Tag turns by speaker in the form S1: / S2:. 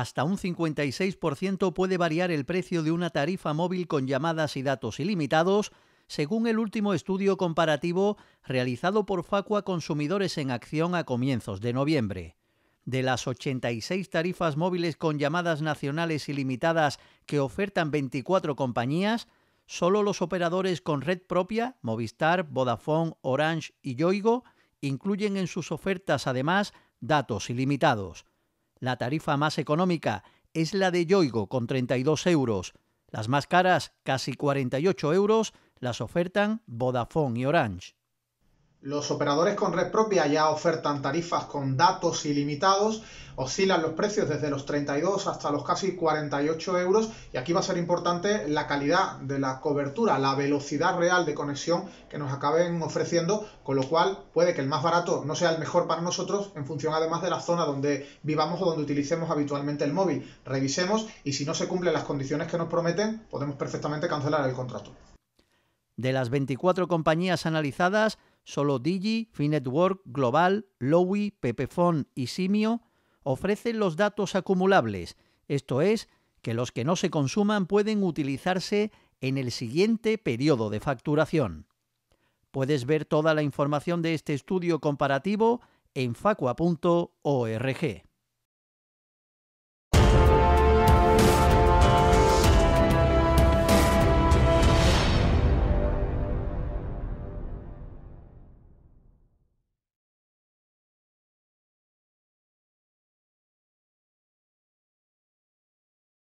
S1: hasta un 56% puede variar el precio de una tarifa móvil con llamadas y datos ilimitados, según el último estudio comparativo realizado por Facua Consumidores en Acción a comienzos de noviembre. De las 86 tarifas móviles con llamadas nacionales ilimitadas que ofertan 24 compañías, solo los operadores con red propia, Movistar, Vodafone, Orange y Yoigo, incluyen en sus ofertas además datos ilimitados. La tarifa más económica es la de Yoigo con 32 euros. Las más caras, casi 48 euros, las ofertan Vodafone y Orange.
S2: Los operadores con red propia ya ofertan tarifas con datos ilimitados, oscilan los precios desde los 32 hasta los casi 48 euros y aquí va a ser importante la calidad de la cobertura, la velocidad real de conexión que nos acaben ofreciendo, con lo cual puede que el más barato no sea el mejor para nosotros en función además de la zona donde vivamos o donde utilicemos habitualmente el móvil. Revisemos y si no se cumplen las condiciones que nos prometen, podemos perfectamente cancelar el contrato.
S1: De las 24 compañías analizadas, Solo Digi, Finetwork, Global, Lowy, Pepefon y Simio ofrecen los datos acumulables, esto es, que los que no se consuman pueden utilizarse en el siguiente periodo de facturación. Puedes ver toda la información de este estudio comparativo en facua.org.